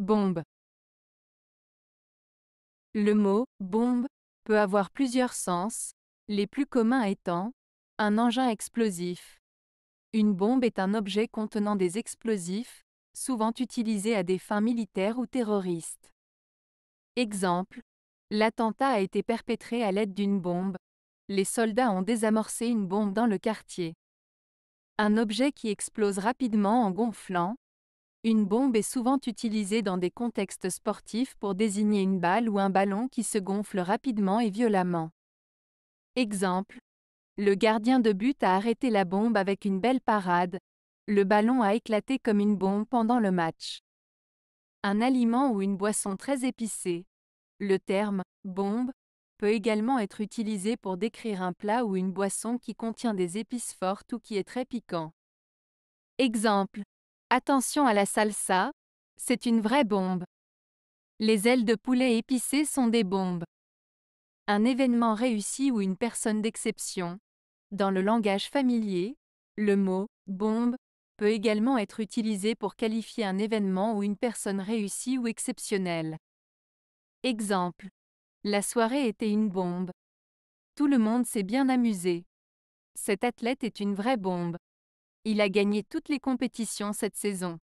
Bombe. Le mot bombe peut avoir plusieurs sens, les plus communs étant un engin explosif. Une bombe est un objet contenant des explosifs, souvent utilisés à des fins militaires ou terroristes. Exemple L'attentat a été perpétré à l'aide d'une bombe. Les soldats ont désamorcé une bombe dans le quartier. Un objet qui explose rapidement en gonflant, une bombe est souvent utilisée dans des contextes sportifs pour désigner une balle ou un ballon qui se gonfle rapidement et violemment. Exemple. Le gardien de but a arrêté la bombe avec une belle parade. Le ballon a éclaté comme une bombe pendant le match. Un aliment ou une boisson très épicée. Le terme bombe peut également être utilisé pour décrire un plat ou une boisson qui contient des épices fortes ou qui est très piquant. Exemple. Attention à la salsa, c'est une vraie bombe. Les ailes de poulet épicées sont des bombes. Un événement réussi ou une personne d'exception. Dans le langage familier, le mot bombe peut également être utilisé pour qualifier un événement ou une personne réussie ou exceptionnelle. Exemple. La soirée était une bombe. Tout le monde s'est bien amusé. Cet athlète est une vraie bombe. Il a gagné toutes les compétitions cette saison.